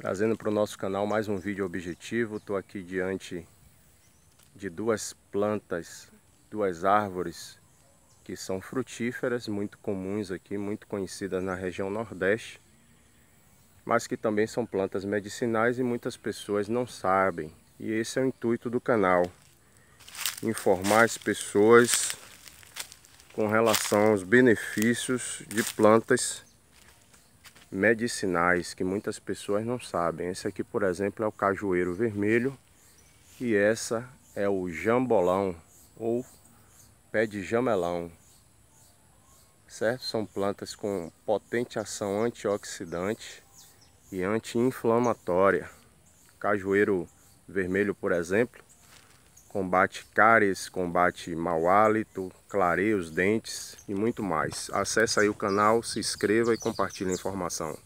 Trazendo para o nosso canal mais um vídeo objetivo, estou aqui diante de duas plantas, duas árvores que são frutíferas, muito comuns aqui, muito conhecidas na região Nordeste, mas que também são plantas medicinais e muitas pessoas não sabem. E esse é o intuito do canal, informar as pessoas com relação aos benefícios de plantas medicinais que muitas pessoas não sabem. Esse aqui, por exemplo, é o cajueiro vermelho e essa é o jambolão ou pé de jamelão. Certo? São plantas com potente ação antioxidante e anti-inflamatória. Cajueiro vermelho, por exemplo, combate cáries, combate mau hálito, clareia os dentes e muito mais. Acesse aí o canal, se inscreva e compartilhe a informação.